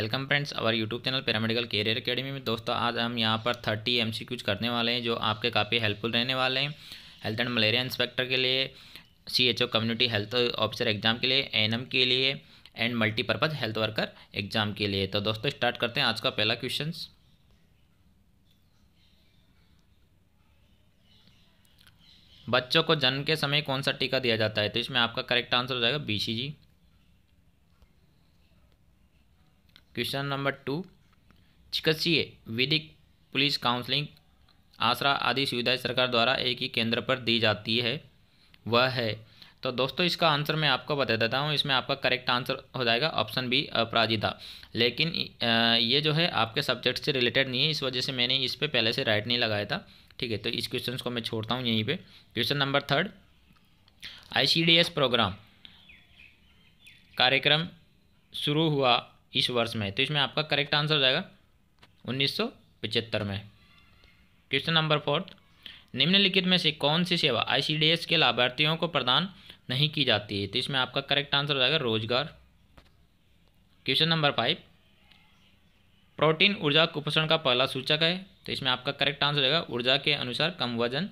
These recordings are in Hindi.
welcome friends our YouTube channel paramedical career academy में दोस्तों आज हम यहाँ पर थर्टी एम सी क्यूज करने वाले हैं जो आपके काफ़ी हेल्पफुल रहने वाले हैं हेल्थ एंड मलेरिया इंस्पेक्टर के लिए C H O community health officer exam के लिए एन एम के लिए and multipurpose health worker exam के लिए तो दोस्तों स्टार्ट करते हैं आज का पहला क्वेश्चन बच्चों को जन्म के समय कौन सा टीका दिया जाता है तो इसमें आपका करेक्ट आंसर हो जाएगा B C G question number two चिकित्सीय विधिक पुलिस काउंसलिंग आसरा आदि सुविधाएं सरकार द्वारा एक ही केंद्र पर दी जाती है वह है तो दोस्तों इसका आंसर मैं आपको बता देता हूँ इसमें आपका करेक्ट आंसर हो जाएगा ऑप्शन बी अपराजिता लेकिन ये जो है आपके सब्जेक्ट से रिलेटेड नहीं है इस वजह से मैंने इस पर पहले से राइट नहीं लगाया था ठीक है तो इस क्वेश्चन को मैं छोड़ता हूँ यहीं पर क्वेश्चन नंबर थर्ड आई प्रोग्राम कार्यक्रम शुरू हुआ इस वर्ष में तो इसमें आपका करेक्ट आंसर हो जाएगा उन्नीस में क्वेश्चन नंबर फोर्थ निम्नलिखित में से कौन सी सेवा आई के लाभार्थियों को प्रदान नहीं की जाती है तो इसमें आपका करेक्ट आंसर हो जाएगा रोजगार क्वेश्चन नंबर फाइव प्रोटीन ऊर्जा कुपोषण का पहला सूचक है तो इसमें आपका करेक्ट आंसर रहेगा ऊर्जा के अनुसार कम वजन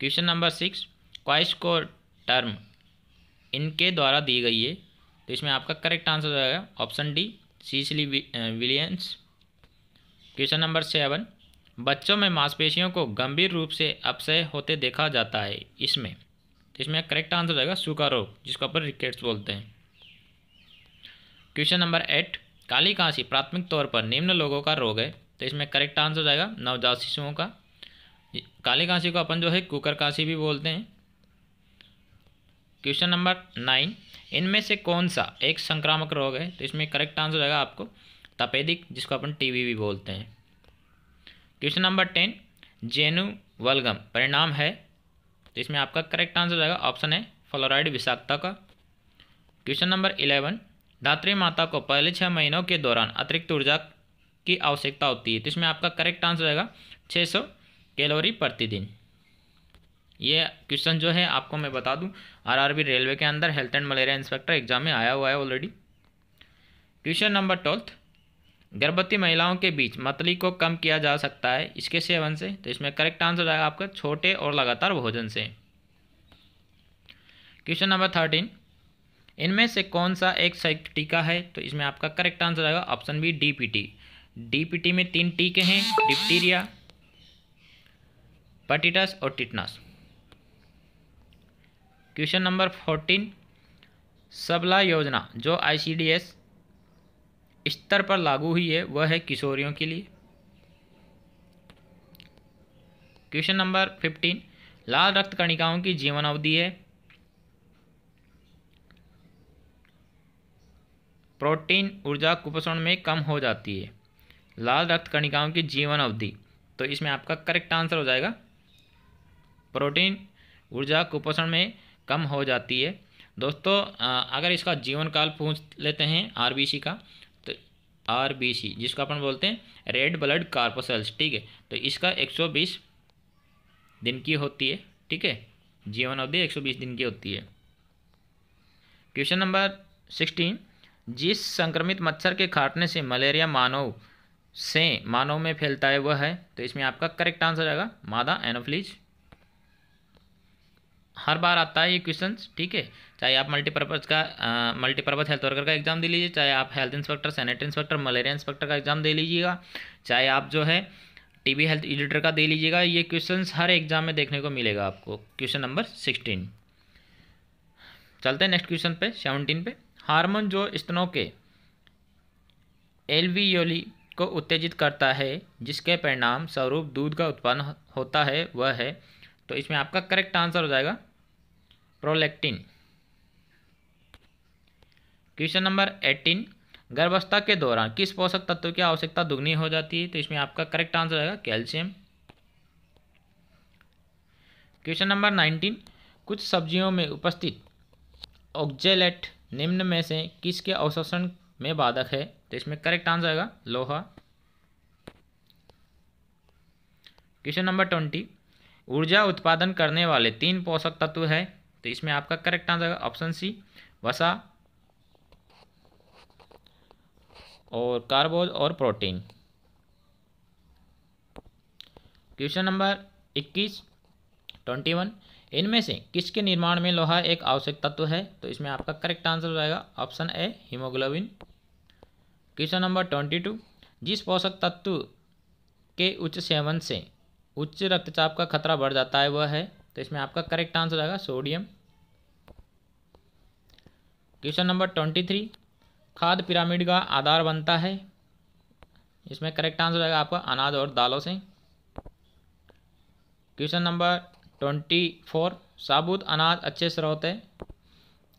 क्वेश्चन नंबर सिक्स क्वाइस को टर्म इनके द्वारा दी गई है तो इसमें आपका करेक्ट आंसर हो जाएगा option D Cicely Williams question number seven बच्चों में मांसपेशियों को गंभीर रूप से अपसय होते देखा जाता है इसमें तो इसमें करेक्ट आंसर हो जाएगा सूखा रोग जिसको अपन रिकेट्स बोलते हैं क्वेश्चन नंबर एट काली कांसी प्राथमिक तौर पर निम्न लोगों का रोग है तो इसमें करेक्ट आंसर हो जाएगा नवजात शिशुओं का काली कांसी को अपन जो है कुकर कांसी भी बोलते हैं क्वेश्चन नंबर नाइन इनमें से कौन सा एक संक्रामक रोग है तो इसमें करेक्ट आंसर रहेगा आपको तपेदिक जिसको अपन टीवी भी बोलते हैं क्वेश्चन नंबर टेन जेनु वलगम परिणाम है तो इसमें आपका करेक्ट आंसर रहेगा ऑप्शन है फ्लोराइड विषाक्तता का क्वेश्चन नंबर इलेवन धात्री माता को पहले छः महीनों के दौरान अतिरिक्त ऊर्जा की आवश्यकता होती है तो इसमें आपका करेक्ट आंसर रहेगा छः कैलोरी प्रतिदिन ये क्वेश्चन जो है आपको मैं बता दूं आरआरबी रेलवे के अंदर health and malaria inspector exam में आया हुआ है ऑलरेडी क्वेश्चन नंबर ट्वेल्थ गर्भवती महिलाओं के बीच मतली को कम किया जा सकता है इसके सेवन से तो इसमें करेक्ट आंसर आएगा आपका छोटे और लगातार भोजन से क्वेश्चन नंबर थर्टीन इनमें से कौन सा एक संयुक्त टीका है तो इसमें आपका करेक्ट आंसर आएगा ऑप्शन बी डीपीटी डीपीटी में तीन टीके हैं डिप्टीरिया पटिटस और टिटनस क्वेश्चन नंबर फोर्टीन सबला योजना जो आईसीडीएस स्तर पर लागू हुई है वह है किशोरियों के लिए क्वेश्चन नंबर फिफ्टीन लाल रक्त कणिकाओं की जीवन अवधि है प्रोटीन ऊर्जा कुपोषण में कम हो जाती है लाल रक्त कणिकाओं की जीवन अवधि तो इसमें आपका करेक्ट आंसर हो जाएगा प्रोटीन ऊर्जा कुपोषण में कम हो जाती है दोस्तों अगर इसका जीवन काल पूछ लेते हैं आरबीसी का तो आरबीसी जिसको अपन बोलते हैं रेड ब्लड कार्पोसेल्स ठीक है तो इसका 120 दिन की होती है ठीक है जीवन अवधि 120 दिन की होती है क्वेश्चन नंबर 16 जिस संक्रमित मच्छर के काटने से मलेरिया मानव से मानव में फैलता है वह है तो इसमें आपका करेक्ट आंसर आएगा मादा एनोफ्लीज हर बार आता है ये क्वेश्चन ठीक है चाहे आप मल्टीपर्पज़ का मल्टीपर्पज़ हेल्थ वर्कर का एग्ज़ाम दे लीजिए चाहे आप health inspector sanitary inspector malaria inspector का एग्ज़ाम दे लीजिएगा चाहे आप जो है टीबी हेल्थ एडिटर का दे लीजिएगा ये क्वेश्चन हर एग्ज़ाम में देखने को मिलेगा आपको क्वेश्चन नंबर सिक्सटीन चलते हैं नेक्स्ट क्वेश्चन पे सेवनटीन पे हार्मोन जो स्तनों के एलवीओली को उत्तेजित करता है जिसके परिणाम स्वरूप दूध का उत्पादन होता है वह है तो इसमें आपका करेक्ट आंसर हो जाएगा प्रोलेक्टिन क्वेश्चन नंबर एटीन गर्भावस्था के दौरान किस पोषक तत्व की आवश्यकता दुगनी हो जाती है तो इसमें आपका करेक्ट आंसर होगा कैल्शियम क्वेश्चन नंबर नाइनटीन कुछ सब्जियों में उपस्थित ऑक्जेलेट निम्न में से किसके अवशोषण में बाधक है तो इसमें करेक्ट आंसर आएगा लोहा क्वेश्चन नंबर ट्वेंटी ऊर्जा उत्पादन करने वाले तीन पोषक तत्व है तो इसमें आपका करेक्ट आंसर ऑप्शन सी वसा और कार्बोज और प्रोटीन क्वेश्चन नंबर 21 21 इनमें से किसके निर्माण में लोहा एक आवश्यक तत्व है तो इसमें आपका करेक्ट आंसर हो जाएगा option A haemoglobin question number 22 जिस पोषक तत्व के उच्च सेवन से उच्च रक्तचाप का खतरा बढ़ जाता है वह है तो इसमें आपका करेक्ट आंसर आएगा sodium question number twenty three खाद पिरामिड का आधार बनता है इसमें करेक्ट आंसर आएगा आपका अनाज और दालों से क्वेश्चन नंबर ट्वेंटी फोर साबुत अनाज अच्छे स्रोत है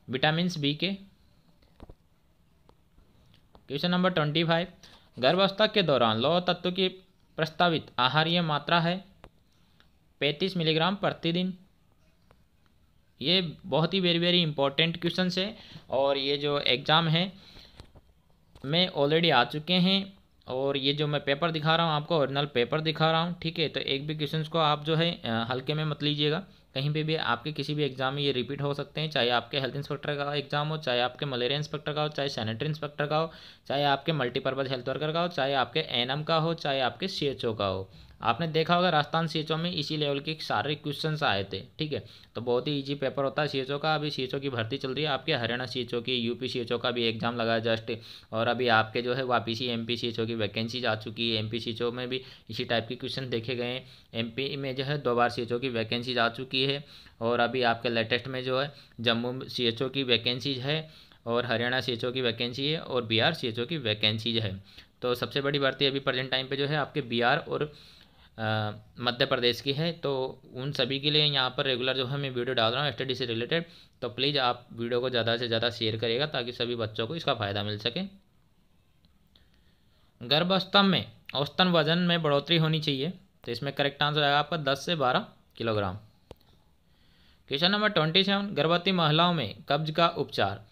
विटामिन बी के क्वेश्चन नंबर ट्वेंटी फाइव गर्भावस्था के दौरान लौह तत्व की प्रस्तावित आहार्य मात्रा है पैंतीस मिलीग्राम प्रतिदिन ये बहुत ही वेरी वेरी इंपॉर्टेंट क्वेश्चन है और ये जो एग्ज़ाम है मैं ऑलरेडी आ चुके हैं और ये जो मैं पेपर दिखा रहा हूँ आपको ओरिजिनल पेपर दिखा रहा हूँ ठीक है तो एक भी क्वेश्चन को आप जो है हल्के में मत लीजिएगा कहीं पे भी आपके किसी भी एग्ज़ाम में ये रिपीट हो सकते हैं चाहे आपके हेल्थ इंस्पेक्टर का एग्ज़ाम हो चाहे आपके मलेरिया इंस्पेक्टर का हो चाहे सैनिटरी इंस्पेक्टर का हो चाहे आपके मल्टीपर्पज़ हेल्थ वर्कर का हो चाहे आपके एन का हो चाहे आपके सी का हो आपने देखा होगा राजस्थान सी में इसी लेवल के सारे क्वेश्चन आए थे ठीक है तो बहुत ही ईजी पेपर होता है सी का अभी सी की भर्ती चल रही है आपके हरियाणा सी की यूपी सी का भी एग्जाम लगा जस्ट और अभी आपके जो है ही एम पी सी की वैकेंसीज आ चुकी है एम पी सी में भी इसी टाइप के क्वेश्चन देखे गए हैं एम पी में जो है दो बार सी की वैकेंसीज आ चुकी है और अभी आपके लेटेस्ट में जो है जम्मू सी की वैकेंसीज है और हरियाणा सी की वैकेंसी है और बिहार सी की वैकेंसीज है तो सबसे बड़ी भर्ती अभी प्रेजेंट टाइम पे जो है आपके बिहार और मध्य प्रदेश की है तो उन सभी के लिए यहाँ पर रेगुलर जो है मैं वीडियो डाल रहा हूँ स्टडी से रिलेटेड तो प्लीज़ आप वीडियो को ज़्यादा से ज़्यादा शेयर करिएगा ताकि सभी बच्चों को इसका फ़ायदा मिल सके गर्भावस्था में औस्तन वजन में बढ़ोतरी होनी चाहिए तो इसमें करेक्ट आंसर आएगा आपका दस से बारह kilogram question number twenty seven गर्भवती महिलाओं में कब्ज का उपचार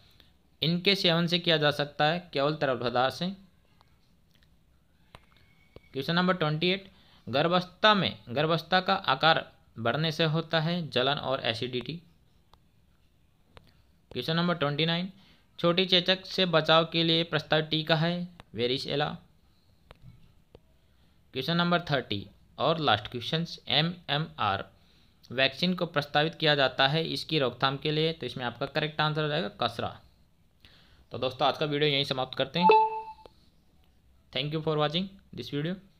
इनके सेवन से किया जा सकता है केवल तरल पदार्थ से क्वेश्चन नंबर ट्वेंटी एट गर्भावस्था में गर्भावस्था का आकार बढ़ने से होता है जलन और acidity question number twenty nine छोटी चेचक से बचाव के लिए प्रस्तावित टीका है varicella question number thirty और last question M M R vaccine को प्रस्तावित किया जाता है इसकी रोकथाम के लिए तो इसमें आपका करेक्ट आंसर हो जाएगा कसरा तो दोस्तों आज का वीडियो यहीं समाप्त करते हैं thank you for watching this video